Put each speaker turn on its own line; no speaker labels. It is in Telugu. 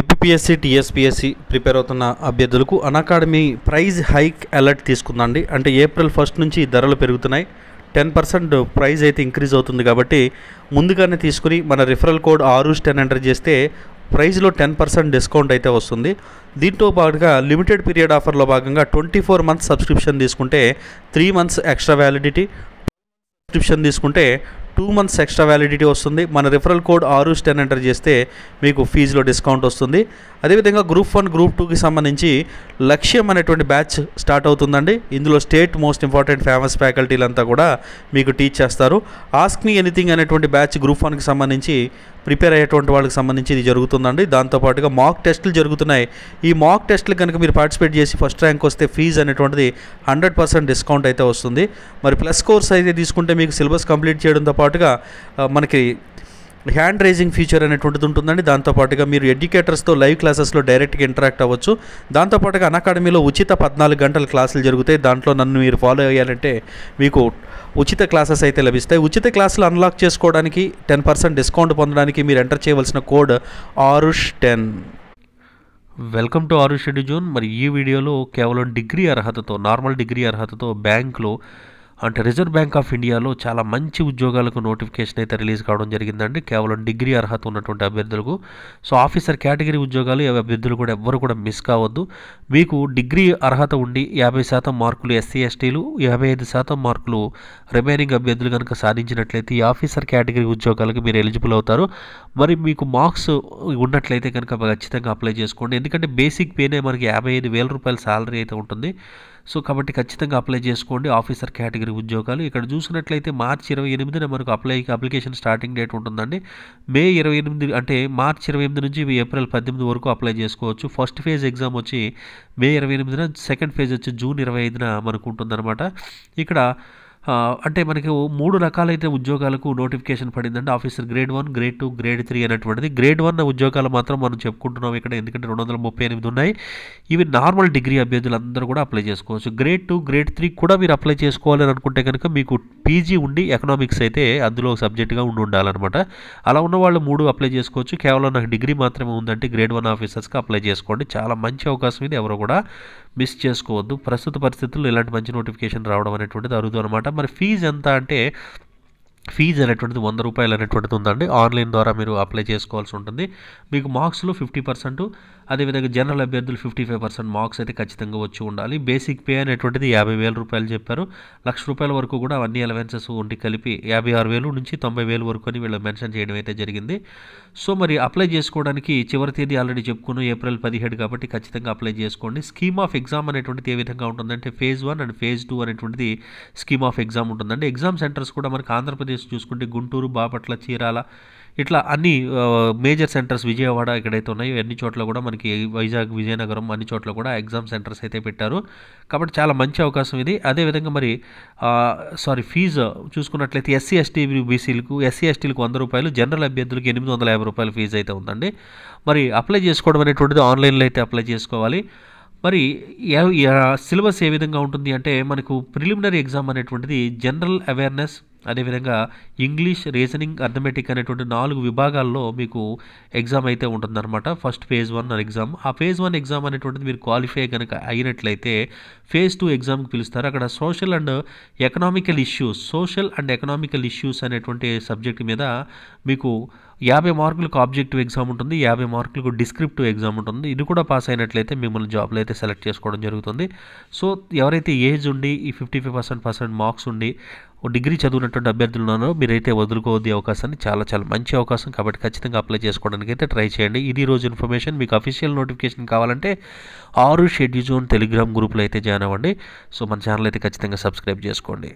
ఏపీఎస్సి టీఎస్పీఎస్సి ప్రిపేర్ అవుతున్న అభ్యర్థులకు అకాడమీ ప్రైజ్ హైక్ అలర్ట్ తీసుకుందండి అంటే ఏప్రిల్ ఫస్ట్ నుంచి ధరలు పెరుగుతున్నాయి టెన్ పర్సెంట్ ప్రైజ్ అయితే ఇంక్రీజ్ అవుతుంది కాబట్టి ముందుగానే తీసుకుని మన referral code Aarush ten enter చేస్తే ప్రైజ్లో టెన్ పర్సెంట్ డిస్కౌంట్ అయితే వస్తుంది దీంతో పాటుగా లిమిటెడ్ పీరియడ్ ఆఫర్లో భాగంగా ట్వంటీ ఫోర్ మంత్స్ సబ్స్క్రిప్షన్ తీసుకుంటే three months extra validity subscription తీసుకుంటే టూ మంత్స్ ఎక్స్ట్రా వ్యాలిడిటీ వస్తుంది మన రిఫరల్ కోడ్ ఆరు టెన్ ఎంటర్ చేస్తే మీకు ఫీజులో డిస్కౌంట్ వస్తుంది అదేవిధంగా గ్రూప్ వన్ గ్రూప్ టూకి సంబంధించి లక్ష్యం అనేటువంటి బ్యాచ్ స్టార్ట్ అవుతుందండి ఇందులో స్టేట్ మోస్ట్ ఇంపార్టెంట్ ఫేమస్ ఫ్యాకల్టీలంతా కూడా మీకు టీచ్ చేస్తారు ఆస్క్ మీ ఎనీథింగ్ అనేటువంటి బ్యాచ్ గ్రూప్ వన్కి సంబంధించి ప్రిపేర్ అయ్యేటువంటి వాళ్ళకి సంబంధించి ఇది జరుగుతుందండి దాంతోపాటుగా మాక్ టెస్టులు జరుగుతున్నాయి ఈ మాక్ టెస్టులు కనుక మీరు పార్టిసిపేట్ చేసి ఫస్ట్ ర్యాంక్ వస్తే ఫీజు అనేటువంటిది హండ్రెడ్ పర్సెంట్ డిస్కౌంట్ అయితే వస్తుంది మరి ప్లస్ కోర్స్ అయితే తీసుకుంటే మీకు సిలబస్ కంప్లీట్ చేయడంతో పాటుగా మనకి హ్యాండ్ రైజింగ్ ఫీచర్ అనేటువంటిది ఉంటుందండి దాంతోపాటుగా మీరు ఎడ్యుకేటర్స్తో లైవ్ క్లాసెస్లో డైరెక్ట్గా ఇంటరాక్ట్ అవ్వచ్చు దాంతోపాటుగా అకాడమీలో ఉచిత పద్నాలుగు గంటల క్లాసులు జరుగుతాయి దాంట్లో నన్ను మీరు ఫాలో అయ్యాలంటే మీకు ఉచిత క్లాసెస్ అయితే లభిస్తాయి ఉచిత క్లాసులు అన్లాక్ చేసుకోవడానికి టెన్ పర్సెంట్ డిస్కౌంట్ పొందడానికి మీరు ఎంటర్ చేయవలసిన code Aarush ten welcome to Aarush Eduzone మరి ఈ వీడియోలో కేవలం డిగ్రీ అర్హతతో నార్మల్ డిగ్రీ అర్హతతో బ్యాంక్లో అంటే రిజర్వ్ బ్యాంక్ ఆఫ్ ఇండియాలో చాలా మంచి ఉద్యోగాలకు నోటిఫికేషన్ అయితే రిలీజ్ కావడం జరిగిందండి కేవలం డిగ్రీ అర్హత ఉన్నటువంటి అభ్యర్థులకు సో ఆఫీసర్ కేటగిరీ ఉద్యోగాలు అభ్యర్థులు కూడా ఎవ్వరు కూడా మిస్ కావద్దు మీకు డిగ్రీ అర్హత ఉండి యాభై శాతం మార్కులు ఎస్సీ ఎస్టీలు యాభై ఐదు శాతం మార్కులు రిమైనింగ్ అభ్యర్థులు కనుక సాధించినట్లయితే ఈ ఆఫీసర్ కేటగిరీ ఉద్యోగాలకు మీరు ఎలిజిబుల్ అవుతారు మరి మీకు మార్క్స్ ఉన్నట్లయితే కనుక ఖచ్చితంగా అప్లై చేసుకోండి ఎందుకంటే బేసిక్ పేనే మనకి యాభై ఐదు వేల రూపాయల శాలరీ అయితే ఉంటుంది సో కాబట్టి ఖచ్చితంగా అప్లై చేసుకోండి ఆఫీసర్ కేటగిరీ ఉద్యోగాలు ఇక్కడ చూసినట్లయితే మార్చి ఇరవై ఎనిమిదిన మనకు అప్లై అప్లికేషన్ స్టార్టింగ్ డేట్ ఉంటుందండి మే ఇరవై ఎనిమిది అంటే మార్చి ఇరవై ఎనిమిది నుంచి ఏప్రిల్ పద్దెనిమిది వరకు అప్లై చేసుకోవచ్చు ఫస్ట్ ఫేజ్ ఎగ్జామ్ వచ్చి మే ఇరవై ఎనిమిదిన సెకండ్ ఫేజ్ వచ్చి జూన్ ఇరవై ఐదున మనకు ఉంటుందన్నమాట ఇక్కడ అంటే మనకి మూడు రకాలైతే ఉద్యోగాలకు నోటిఫికేషన్ పడిందండి officer grade one grade two grade three అనేటువంటిది గ్రేడ్ వన్ ఉద్యోగాలు మాత్రం మనం చెప్పుకుంటున్నాం ఇక్కడ ఎందుకంటే రెండు వందల ముప్పై ఎనిమిది ఉన్నాయి ఇవి నార్మల్ డిగ్రీ అభ్యర్థులందరూ కూడా అప్లై చేసుకోవచ్చు గ్రేడ్ టూ గ్రేడ్ త్రీ కూడా మీరు అప్లై చేసుకోవాలని అనుకుంటే కనుక మీకు పీజీ ఉండి ఎకనామిక్స్ అయితే అందులో సబ్జెక్టుగా ఉండి ఉండాలన్నమాట అలా ఉన్న వాళ్ళు మూడు అప్లై చేసుకోవచ్చు కేవలం నాకు డిగ్రీ మాత్రమే ఉందంటే గ్రేడ్ వన్ ఆఫీసర్స్కి అప్లై చేసుకోండి చాలా మంచి అవకాశం ఇది ఎవరు కూడా మిస్ చేసుకోవద్దు ప్రస్తుత పరిస్థితుల్లో ఇలాంటి మంచి నోటిఫికేషన్ రావడం అనేటువంటిది అరుదు అనమాట మరి ఫీజు ఎంత అంటే ఫీజు అనేటువంటిది వంద రూపాయలు అనేటువంటిది ఉందండి ఆన్లైన్ ద్వారా మీరు అప్లై చేసుకోవాల్సి ఉంటుంది మీకు మార్క్స్లో ఫిఫ్టీ పర్సెంట్ అదేవిధంగా జనరల్ అభ్యర్థులు ఫిఫ్టీ ఫైవ్ పర్సెంట్ మార్క్స్ అయితే ఖచ్చితంగా వచ్చి ఉండాలి బేసిక్ పే అనేటువంటిది యాభై వేల రూపాయలు చెప్పారు లక్ష రూపాయల వరకు కూడా అన్ని అలవెన్సెస్ ఉండి కలిపి యాభై ఆరు వేలు నుంచి తొంభై వేలు వరకు అని వీళ్ళు మెన్షన్ చేయడం అయితే జరిగింది సో మరి అప్లై చేసుకోవడానికి చివరి తేదీ ఆల్రెడీ చెప్పుకున్నాం ఏప్రిల్ పదిహేడు కాబట్టి ఖచ్చితంగా అప్లై చేసుకోండి స్కీమ్ ఆఫ్ ఎగ్జామ్ అనేటువంటిది ఏ విధంగా ఉంటుందంటే phase one and phase two అనేటువంటిది స్కీమ్ ఆఫ్ ఎగ్జామ్ ఉంటుందండి ఎగ్జామ్ సెంటర్స్ కూడా మనకు ఆంధ్రప్రదేశ్ చూసుకుంటే గుంటూరు బాపట్ల చీరాల ఇట్లా అన్ని మేజర్ సెంటర్స్ విజయవాడ ఎక్కడైతే ఉన్నాయో అన్ని చోట్ల కూడా మనకి వైజాగ్ విజయనగరం అన్ని చోట్ల కూడా ఎగ్జామ్ సెంటర్స్ అయితే పెట్టారు కాబట్టి చాలా మంచి అవకాశం ఇది అదేవిధంగా మరి సారీ ఫీజు చూసుకున్నట్లయితే ఎస్సీ ఎస్టీ బీసీలకు ఎస్సీ ఎస్టీలకు వంద రూపాయలు జనరల్ అభ్యర్థులకు ఎనిమిది వందల యాభై రూపాయల ఫీజు అయితే ఉందండి మరి అప్లై చేసుకోవడం అనేటువంటిది ఆన్లైన్లో అయితే అప్లై చేసుకోవాలి మరి సిలబస్ ఏ విధంగా ఉంటుంది అంటే మనకు ప్రిలిమినరీ ఎగ్జామ్ అనేటువంటిది జనరల్ అవేర్నెస్ అదేవిధంగా ఇంగ్లీష్ రీజనింగ్ అర్థమెటిక్ అనేటువంటి నాలుగు విభాగాల్లో మీకు ఎగ్జామ్ అయితే ఉంటుందన్నమాట ఫస్ట్ ఫేజ్ వన్ ఎగ్జామ్ ఆ ఫేజ్ వన్ ఎగ్జామ్ అనేటువంటిది మీరు క్వాలిఫై కనుక అయినట్లయితే ఫేజ్ టూ ఎగ్జామ్కి పిలుస్తారు అక్కడ social and economical issues social and economical issues అనేటువంటి సబ్జెక్ట్ మీద మీకు యాభై మార్కులకు ఆబ్జెక్టివ్ ఎగ్జామ్ ఉంటుంది యాభై మార్కులకు డిస్క్రిప్టివ్ ఎగ్జామ్ ఉంటుంది ఇది కూడా పాస్ అయినట్లయితే మిమ్మల్ని జాబ్లో అయితే సెలెక్ట్ చేసుకోవడం జరుగుతుంది సో ఎవరైతే ఏజ్ ఉండి ఈ fifty five percent percent marks ఉండి డిగ్రీ చదివినటువంటి అభ్యర్థులు ఉన్నారో మీరైతే వదులుకోవద్ది అవకాశాన్ని చాలా చాలా మంచి అవకాశం కాబట్టి ఖచ్చితంగా అప్లై చేసుకోవడానికి అయితే ట్రై చేయండి ఇది రోజు ఇన్ఫర్మేషన్ మీకు అఫీషియల్ నోటిఫికేషన్ కావాలంటే ఆరు షెడ్యూల్ టెలిగ్రామ్ గ్రూప్లో అయితే జాయిన్ అవ్వండి సో మన ఛానల్ అయితే ఖచ్చితంగా సబ్స్క్రైబ్ చేసుకోండి